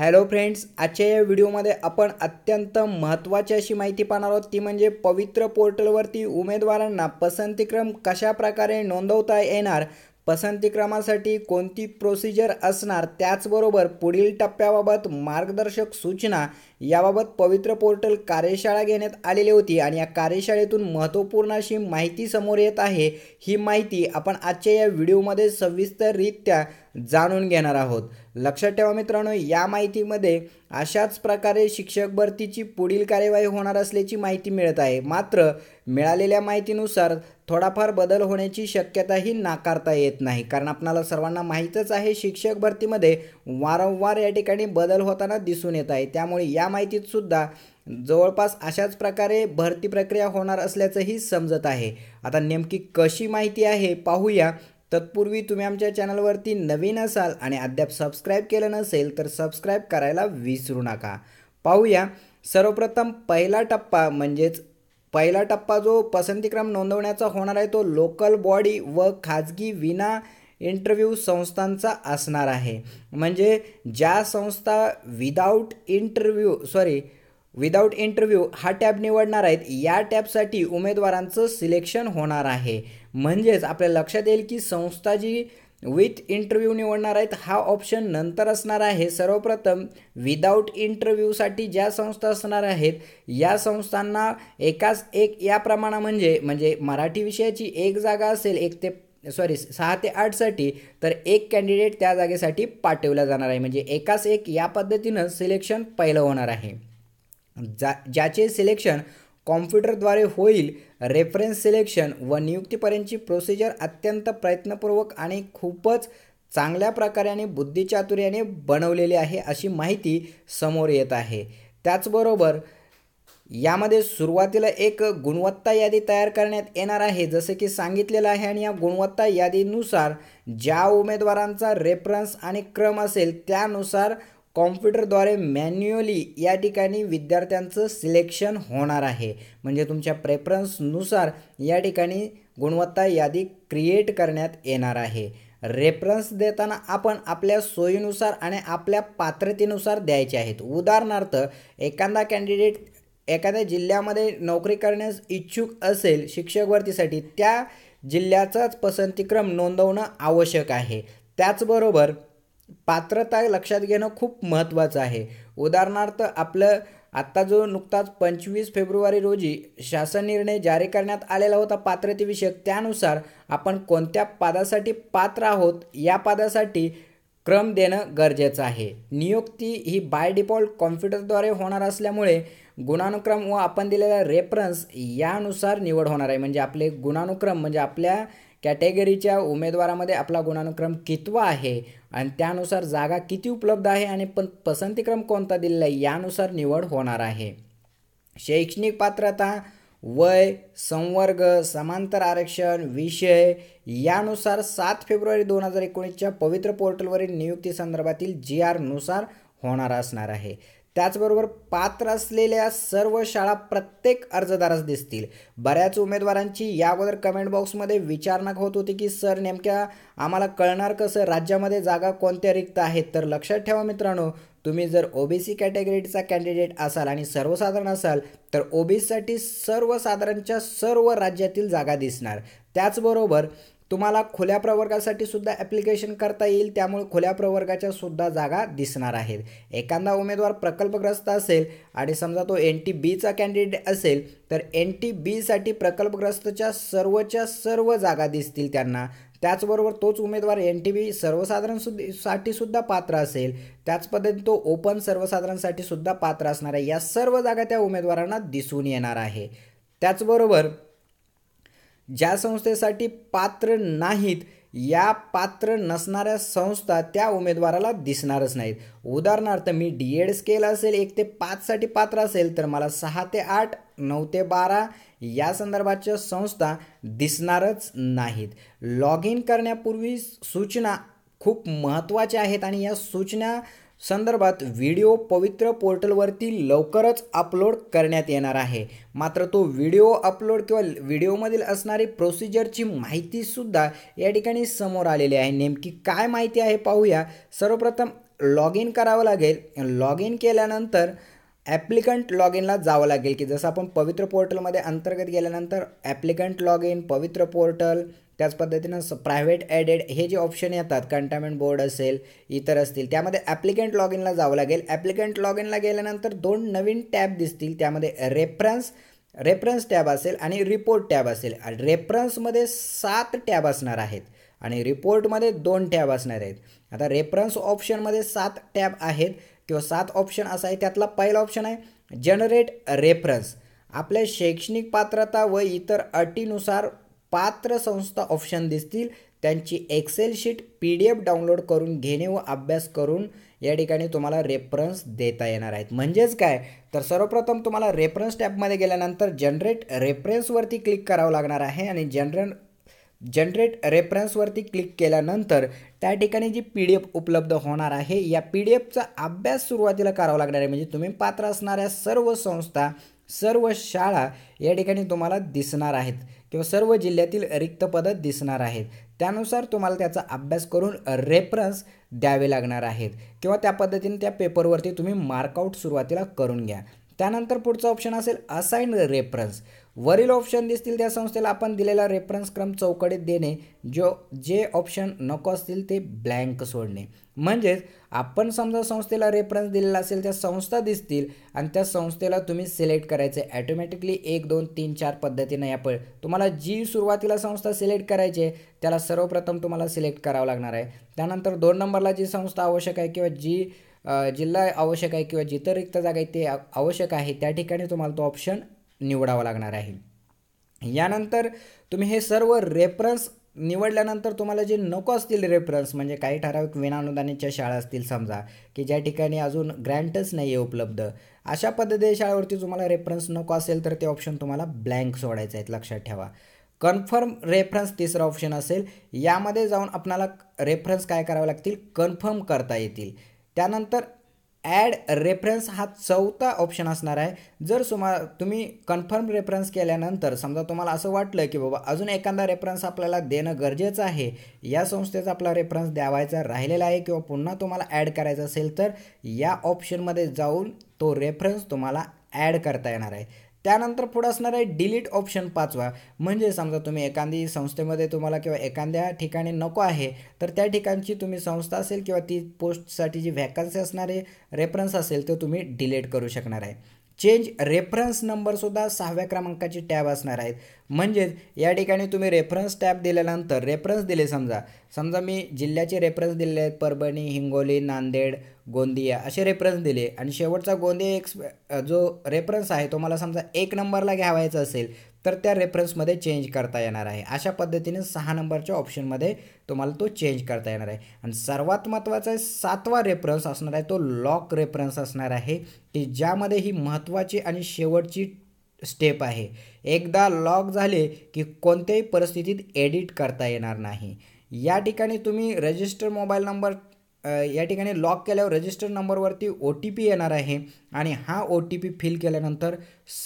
hello friends आजच्या या व्हिडिओमध्ये आपण अत्यंत महत्त्वाची अशी माहिती पाहणार आहोत ती म्हणजे पवित्र पोर्टलवरती उमेदवारांना पसंतीक्रम कशाप्रकारे नोंदवता येणार पसंतीक्रमासाठी कोणती प्रोसिजर असणार त्याचबरोबर पुढील टप्प्याबाबत मार्गदर्शक सूचना याबाबत पवित्र पोर्टल कार्यशाळा घेण्यात आलेली होती आणि या कार्यशाळेतून महत्त्वपूर्ण अशी माहिती समोर येत आहे ही माहिती आपण आजच्या या व्हिडिओमध्ये सविस्तररित्या जाणून घेणार आहोत लक्षात ठेवा मित्रांनो या माहितीमध्ये अशाच प्रकारे शिक्षक भरतीची पुढील कार्यवाही होणार असल्याची माहिती मिळत आहे मात्र मिळालेल्या माहितीनुसार थोडाफार बदल होण्याची शक्यताही नाकारता येत नाही कारण आपणाला सर्वांना माहीतच आहे शिक्षक भरतीमध्ये वारंवार या ठिकाणी बदल होताना दिसून येत आहे त्यामुळे या माहितीतसुद्धा जवळपास अशाच प्रकारे भरती प्रक्रिया होणार असल्याचंही समजत आहे आता नेमकी कशी माहिती आहे पाहूया तत्पूर्वी तुम्ही आमच्या चॅनलवरती नवीन असाल आणि अद्याप सबस्क्राईब केलं नसेल तर सबस्क्राईब करायला विसरू नका पाहूया सर्वप्रथम पहिला टप्पा म्हणजेच पहिला टप्पा जो पसंतीक्रम नोंदवण्याचा होणार आहे तो लोकल बॉडी व खाजगी विना इंटरव्ह्यू संस्थांचा असणार आहे म्हणजे ज्या संस्था without interview sorry without interview हा टॅब निवडणार आहेत या टॅबसाठी उमेदवारांचं सिलेक्शन होणार आहे म्हणजेच आपल्या लक्षात येईल की संस्था जी विथ इंटरव्ह्यू निवडणार आहेत हा ऑप्शन नंतर असणार आहे सर्वप्रथम विदाऊट इंटरव्ह्यूसाठी ज्या संस्था असणार आहेत या संस्थांना एकाच एक या प्रमाणा म्हणजे म्हणजे मराठी विषयाची एक जागा असेल एक ते सॉरी सहा ते आठसाठी तर एक कॅन्डिडेट त्या जागेसाठी पाठवला जाणार आहे म्हणजे एकाच एक या पद्धतीनं सिलेक्शन पहिलं होणार आहे जा ज्याचे सिलेक्शन कॉम्प्युटरद्वारे होईल रेफरन्स सिलेक्शन व नियुक्तीपर्यंतची प्रोसिजर अत्यंत प्रयत्नपूर्वक आणि खूपच चांगल्या प्रकारे आणि बुद्धिचातुर्याने बनवलेली आहे अशी माहिती समोर येत आहे त्याचबरोबर यामध्ये सुरुवातीला एक गुणवत्ता यादी तयार करण्यात येणार आहे जसे की सांगितलेलं आहे आणि या गुणवत्ता यादीनुसार ज्या उमेदवारांचा रेफरन्स आणि क्रम असेल त्यानुसार कॉम्प्युटरद्वारे मॅन्युअली या ठिकाणी विद्यार्थ्यांचं सिलेक्शन होणार आहे म्हणजे तुमच्या प्रेफरन्सनुसार या ठिकाणी गुणवत्ता यादी क्रिएट करण्यात येणार आहे रेफरन्स देताना आपण आपल्या सोयीनुसार आणि आपल्या पात्रतेनुसार द्यायचे आहेत उदाहरणार्थ एखादा कॅन्डिडेट एखाद्या जिल्ह्यामध्ये नोकरी करण्यास इच्छुक असेल शिक्षक भरतीसाठी त्या जिल्ह्याचाच पसंतीक्रम नोंदवणं आवश्यक आहे त्याचबरोबर पात्रता लक्षात घेणं खूप महत्त्वाचं आहे उदाहरणार्थ आपलं आत्ता जो नुकताच पंचवीस फेब्रुवारी रोजी शासन निर्णय जारी करण्यात आलेला होता पात्रतेविषयक त्यानुसार आपण कोणत्या पदासाठी पात्र आहोत या पदासाठी क्रम देणं गरजेचं आहे नियुक्ती ही बाय डिफॉल्ट कॉम्प्युटरद्वारे होणार असल्यामुळे गुणानुक्रम व आपण दिलेला रेफरन्स यानुसार निवड होणार आहे म्हणजे आपले गुणानुक्रम म्हणजे आपल्या कॅटेगरीच्या उमेदवारामध्ये आपला गुणानुक्रम कितवा आहे आणि त्यानुसार जागा किती उपलब्ध आहे आणि पण पसंतीक्रम कोणता दिलेला आहे यानुसार निवड होणार आहे शैक्षणिक पात्रता वय संवर्ग समांतर आरक्षण विषय यानुसार सात फेब्रुवारी दोन हजार एकोणीसच्या पवित्र पोर्टलवरील नियुक्ती संदर्भातील जी आरनुसार होणार असणार आहे त्याचबरोबर पात्र असलेल्या सर्व शाळा प्रत्येक अर्जदारास दिसतील बऱ्याच उमेदवारांची या अगोदर कमेंट बॉक्समध्ये विचारणा होत होती की सर नेमक्या आम्हाला कळणार कसं राज्यामध्ये जागा कोणत्या रिक्त आहेत तर लक्षात ठेवा मित्रांनो तुम्ही जर ओबीसी कॅटेगरीचा कॅन्डिडेट असाल आणि सर्वसाधारण असाल तर सीसाठी सर्वसाधारणच्या सर्व राज्यातील जागा दिसणार त्याचबरोबर तुम्हाला खुल्या प्रवर्गासाठी सुद्धा ॲप्लिकेशन करता येईल त्यामुळे खुल्या प्रवर्गाच्या सुद्धा जागा दिसणार आहेत एखादा उमेदवार प्रकल्पग्रस्त असेल आणि समजा तो एन टी बीचा कॅन्डिडेट असेल तर एन टी बीसाठी प्रकल्पग्रस्तच्या सर्वच्या सर्व जागा दिसतील त्यांना त्याचबरोबर तोच उमेदवार एन टी बी सर्वसाधारण साठी सुद्धा पात्र असेल त्याच पद्धतीने तो ओपन सर्वसाधारणसाठी सुद्धा पात्र असणार आहे या सर्व जागा त्या उमेदवारांना दिसून येणार आहे त्याचबरोबर ज्या संस्थेसाठी पात्र नाहीत या पात्र नसणाऱ्या संस्था त्या उमेदवाराला दिसणारच नाहीत उदाहरणार्थ मी डी एड स्केल असेल एक ते पाचसाठी पात्र असेल तर मला सहा ते आठ नऊ ते बारा या संदर्भाच्या संस्था दिसणारच नाहीत लॉग इन करण्यापूर्वी सूचना खूप महत्त्वाच्या आहेत आणि या सूचना संदर्भात व्हिडिओ पवित्र पोर्टलवरती लवकरच अपलोड करण्यात येणार आहे मात्र तो व्हिडिओ अपलोड किंवा व्हिडिओमधील असणारी प्रोसिजरची माहितीसुद्धा या ठिकाणी समोर आलेली आहे नेमकी काय माहिती आहे पाहूया सर्वप्रथम लॉग इन करावं लागेल लॉग इन केल्यानंतर ॲप्लिकंट लॉग इनला जावं लागेल की जसं आपण पवित्र पोर्टलमध्ये अंतर्गत गेल्यानंतर applicant log in Pavitra portal त्याच पद्धतीनं प्रायव्हेट ॲडेड हे जे ऑप्शन येतात कंटामेंट बोर्ड असेल इतर असतील त्यामध्ये ॲप्लिकेंट लॉग इनला जावं लागेल ॲप्लिकेंट लॉग इनला गेल्यानंतर दोन नवीन टॅब दिसतील त्यामध्ये रेफरन्स रेफरन्स टॅब असेल आणि रिपोर्ट टॅब असेल रेफरन्समध्ये सात टॅब असणार आहेत आणि रिपोर्टमध्ये दोन टॅब असणार आहेत आता रेफरन्स ऑप्शनमध्ये सात टॅब आहेत किंवा सात ऑप्शन असा आहे त्यातला पहिला ऑप्शन आहे जनरेट रेफरन्स आपल्या शैक्षणिक पात्रता व इतर अटीनुसार पात्र संस्था ऑप्शन दिसतील त्यांची Excel sheet P D F download करून घेणे व अभ्यास करून या ठिकाणी तुम्हाला रेफरन्स देता येणार आहेत म्हणजेच काय तर सर्वप्रथम तुम्हाला रेफरन्स टॅबमध्ये गेल्यानंतर जनरेट रेफरन्सवरती क्लिक करावं लागणार आहे आणि जनरन जनरेट रेफरन्सवरती क्लिक केल्यानंतर त्या ठिकाणी जी पी डी एफ उपलब्ध होणार आहे या पी डी एफचा अभ्यास सुरुवातीला करावा लागणार आहे म्हणजे तुम्ही पात्र असणाऱ्या सर्व संस्था सर्व शाळा या ठिकाणी तुम्हाला दिसणार आहेत किंवा सर्व जिल्ह्यातील रिक्त पदं दिसणार आहेत त्यानुसार तुम्हाला त्याचा अभ्यास करून रेफरन्स द्यावे लागणार आहेत किंवा त्या पद्धतीने त्या पेपरवरती तुम्ही मार्कआउट सुरुवातीला करून घ्या त्यानंतर पुढचा ऑप्शन असेल असाईन रेफरन्स वरील ऑप्शन दिसतील त्या संस्थेला आपण दिलेला रेफरन्स क्रम चौकडीत देणे जो जे ऑप्शन नको असतील ते ब्लँक सोडणे म्हणजेच आपण समजा संस्थेला रेफरन्स दिलेला असेल त्या संस्था दिसतील आणि त्या संस्थेला तुम्ही सिलेक्ट करायचं आहे ॲटोमॅटिकली एक दोन तीन चार पद्धतीने पळ तुम्हाला जी सुरुवातीला संस्था सिलेक्ट करायची आहे त्याला सर्वप्रथम तुम्हाला सिलेक्ट करावं लागणार आहे त्यानंतर दोन नंबरला जी संस्था आवश्यक आहे किंवा जी जिल्हा आवश्यक आहे किंवा जिथं रिक्त जागा आहे ते आवश्यक आहे त्या ठिकाणी तुम्हाला तो ऑप्शन निवडावा लागणार आहे यानंतर तुम्ही हे सर्व रेफरन्स निवडल्यानंतर तुम्हाला जे नको असतील रेफरन्स म्हणजे काही ठराविक विनानुदानीच्या शाळा असतील समजा की ज्या ठिकाणी अजून ग्रँटच नाही आहे उपलब्ध अशा पद्धती शाळेवरती तुम्हाला रेफरन्स नको असेल तर ते ऑप्शन तुम्हाला ब्लँक सोडायचं आहेत लक्षात ठेवा कन्फर्म रेफरन्स तिसरा ऑप्शन असेल यामध्ये जाऊन आपणाला रेफरन्स काय करावे लागतील कन्फर्म करता येतील त्यानंतर ॲड रेफरन्स हा चौथा ऑप्शन असणार आहे जर सुमा तुम्ही कन्फर्म रेफरन्स केल्यानंतर समजा तुम्हाला असं वाटलं की बाबा अजून एखादा रेफरन्स आपल्याला देणं गरजेचं आहे या संस्थेचा आपला रेफरन्स द्यावायचा राहिलेला आहे किंवा पुन्हा तुम्हाला ॲड करायचा असेल तर या ऑप्शनमध्ये जाऊन तो रेफरन्स तुम्हाला ॲड करता येणार आहे त्यानंतर पुढं असणार आहे डिलीट ऑप्शन पाचवा म्हणजे समजा तुम्ही एखादी संस्थेमध्ये तुम्हाला किंवा एखाद्या ठिकाणी नको आहे तर त्या ठिकाणची तुम्ही संस्था असेल किंवा ती पोस्टसाठी जी व्हॅकन्सी असणारे रेफरन्स असेल तो तुम्ही डिलीट करू शकणार आहे चेंज रेफरन्स नंबरसुद्धा सहाव्या क्रमांकाची टॅब असणार आहेत म्हणजेच या ठिकाणी तुम्ही रेफरन्स टॅब दिल्यानंतर रेफरन्स दिले समजा समजा मी जिल्ह्याचे रेफरन्स दिले आहेत परभणी हिंगोली नांदेड गोंदिया असे रेफरन्स दिले आणि शेवटचा गोंदिया एक्स जो रेफरन्स आहे तो मला समजा एक नंबरला घ्यावायचा असेल तर त्या रेफरन्समध्ये चेंज करता येणार आहे अशा पद्धतीने सहा नंबरच्या ऑप्शनमध्ये तुम्हाला तो चेंज करता येणार आहे आणि सर्वात महत्त्वाचा आहे सातवा रेफरन्स असणार आहे तो लॉक रेफरन्स असणार आहे की ज्यामध्ये ही महत्त्वाची आणि शेवटची स्टेप आहे एकदा लॉक झाले की कोणत्याही परिस्थितीत एडिट करता येणार नाही या ठिकाणी तुम्ही रजिस्टर मोबाईल नंबर या ठिकाणी लॉक केल्यावर रजिस्टर नंबरवरती ओ टी पी येणार आहे आणि हा ओ टी पी फिल केल्यानंतर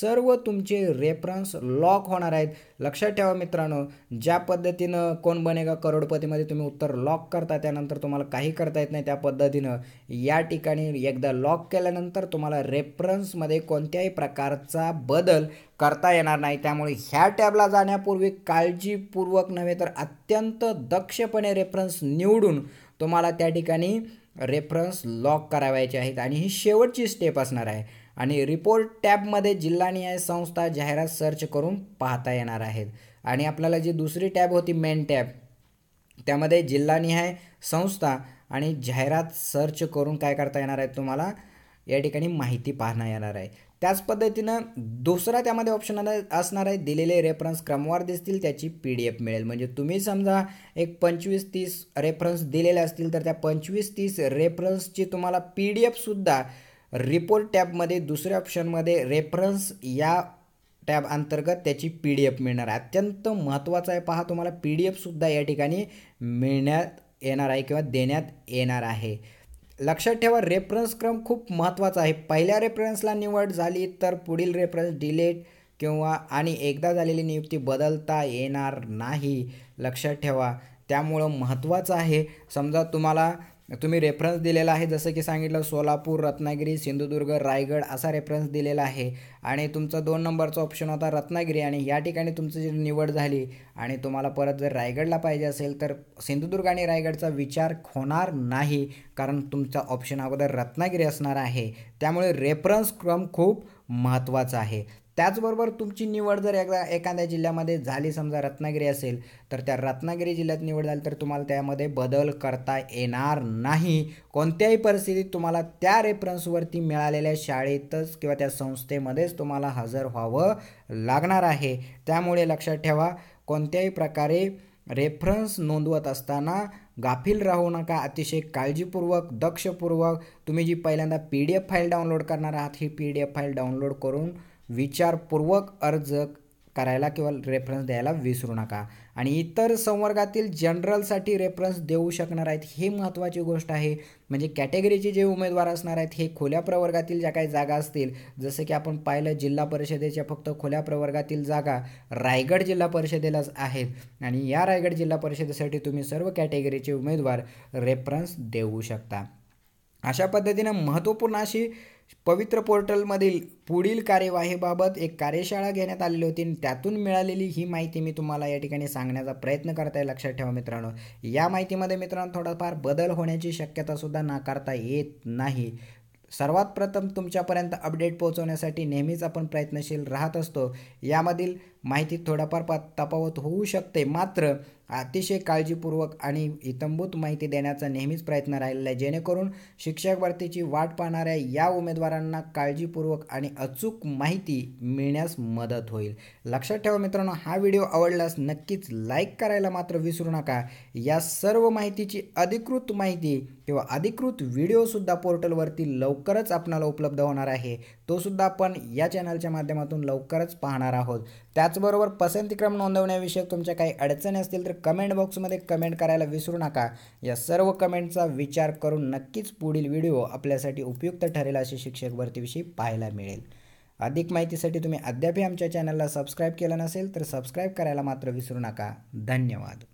सर्व तुमचे रेफरन्स लॉक होणार आहेत लक्षात ठेवा मित्रांनो ज्या पद्धतीनं कोण बनेगा करोडपतीमध्ये तुम्ही उत्तर लॉक करता त्यानंतर तुम्हाला काही करता येत नाही त्या पद्धतीनं या ठिकाणी एकदा लॉक केल्यानंतर तुम्हाला रेफरन्समध्ये कोणत्याही प्रकारचा बदल करता येणार नाही त्यामुळे ह्या टॅबला जाण्यापूर्वी काळजीपूर्वक नव्हे तर अत्यंत दक्षपणे रेफरन्स निवडून तुम्हाला त्या ठिकाणी रेफरन्स लॉक करावायचे आहेत आणि ही शेवटची स्टेप असणार आहे आणि रिपोर्ट टॅबमध्ये जिल्हा न्याय संस्था जाहिरात सर्च करून पाहता येणार आहेत आणि आपल्याला जी दुसरी टॅब होती मेन टॅब त्यामध्ये जिल्हानिहाय संस्था आणि जाहिरात सर्च करून काय करता येणार आहे तुम्हाला या ठिकाणी माहिती पाहणं येणार आहे त्याच पद्धतीनं दुसरा त्यामध्ये ऑप्शन असणार आहे दिलेले रेफरन्स क्रमवार दिसतील त्याची पी डी एफ मिळेल म्हणजे तुम्ही समजा एक पंचवीस तीस रेफरन्स दिलेले असतील तर त्या पंचवीस तीस रेफरन्सची तुम्हाला पी डी एफसुद्धा रिपोर्ट टॅबमध्ये दुसऱ्या ऑप्शनमध्ये रेफरन्स या टॅब अंतर्गत त्याची पी डी एफ मिळणार आहे अत्यंत महत्त्वाचं आहे पहा तुम्हाला पी डी एफसुद्धा या ठिकाणी मिळण्यात येणार आहे किंवा देण्यात येणार आहे लक्षात ठेवा रेफरन्स क्रम खूप महत्त्वाचा आहे पहिल्या रेफरन्सला निवड झाली तर पुढील रेफरन्स डिलेट किंवा आणि एकदा झालेली नियुक्ती बदलता येणार नाही लक्षात ठेवा त्यामुळं महत्त्वाचं आहे समजा तुम्हाला तुम्ही रेफरन्स दिलेला आहे जसं की सांगितलं सोलापूर रत्नागिरी सिंधुदुर्ग रायगड असा रेफरन्स दिलेला आहे आणि तुमचा दोन नंबरचा ऑप्शन होता रत्नागिरी आणि या ठिकाणी तुमची जी निवड झाली आणि तुम्हाला परत जर रायगडला पाहिजे असेल तर सिंधुदुर्ग आणि रायगडचा विचार होणार नाही कारण तुमचा ऑप्शन अगोदर रत्नागिरी असणार आहे त्यामुळे रेफरन्स क्रम खूप महत्त्वाचा आहे त्याचबरोबर तुमची निवड जर एकदा एखाद्या जिल्ह्यामध्ये झाली समजा रत्नागिरी असेल तर त्या रत्नागिरी जिल्ह्यात निवड झाली तर तुम्हाला त्यामध्ये बदल करता येणार नाही कोणत्याही परिस्थितीत तुम्हाला त्या रेफरन्सवरती मिळालेल्या शाळेतच किंवा त्या संस्थेमध्येच तुम्हाला हजर व्हावं लागणार आहे त्यामुळे लक्षात ठेवा कोणत्याही प्रकारे रेफरन्स नोंदवत असताना गाफील राहू नका अतिशय काळजीपूर्वक दक्षपूर्वक तुम्ही जी पहिल्यांदा P D F file download करणार आहात ही P D F file download करून विचारपूर्वक अर्ज करायला किंवा रेफरन्स द्यायला विसरू नका आणि इतर संवर्गातील जनरलसाठी रेफरन्स देऊ शकणार आहेत हे महत्त्वाची गोष्ट आहे म्हणजे कॅटेगरीचे जे उमेदवार असणार आहेत हे खोल्या प्रवर्गातील ज्या काही जागा असतील जसं की आपण पाहिलं जिल्हा परिषदेच्या फक्त खोल्या प्रवर्गातील जागा रायगड जिल्हा परिषदेलाच आहेत आणि या रायगड जिल्हा परिषदेसाठी तुम्ही सर्व कॅटेगरीचे उमेदवार रेफरन्स देऊ शकता अशा पद्धतीनं महत्त्वपूर्ण अशी पवित्र पोर्टलमधील पुढील कार्यवाहीबाबत एक कार्यशाळा घेण्यात आलेली होती आणि त्यातून मिळालेली ही माहिती मी तुम्हाला या ठिकाणी सांगण्याचा प्रयत्न करत आहे लक्षात ठेवा मित्रांनो या माहितीमध्ये मित्रांनो थोडाफार बदल होण्याची शक्यतासुद्धा नाकारता येत नाही सर्वात प्रथम तुमच्यापर्यंत अपडेट पोहोचवण्यासाठी नेहमीच आपण प्रयत्नशील राहत असतो यामधील माहिती थोडाफार तपावत होऊ शकते मात्र अतिशय काळजीपूर्वक आणि इतंभूत माहिती देण्याचा नेहमीच प्रयत्न राहिलेला आहे जेणेकरून शिक्षक भरतीची वाट पाहणाऱ्या या उमेदवारांना काळजीपूर्वक आणि अचूक माहिती मिळण्यास मदत होईल लक्षात ठेवा मित्रांनो हा व्हिडिओ आवडल्यास नक्कीच लाईक करायला मात्र विसरू नका या सर्व माहितीची अधिकृत माहिती किंवा अधिकृत व्हिडिओसुद्धा पोर्टलवरती लवकरच आपणाला उपलब्ध होणार आहे तोसुद्धा आपण या चॅनलच्या माध्यमातून लवकरच पाहणार आहोत त्याचबरोबर पसंतीक्रम नोंदवण्याविषयक तुमच्या काही अडचणी असतील तर कमेंट बॉक्समध्ये कमेंट करायला विसरू नका या सर्व कमेंटचा विचार करून नक्कीच पुढील व्हिडिओ आपल्यासाठी उपयुक्त ठरेल अशी शिक्षक भरतीविषयी पाहायला मिळेल अधिक माहितीसाठी तुम्ही अद्यापही आमच्या चॅनलला सबस्क्राईब केलं नसेल तर सबस्क्राईब करायला मात्र विसरू नका धन्यवाद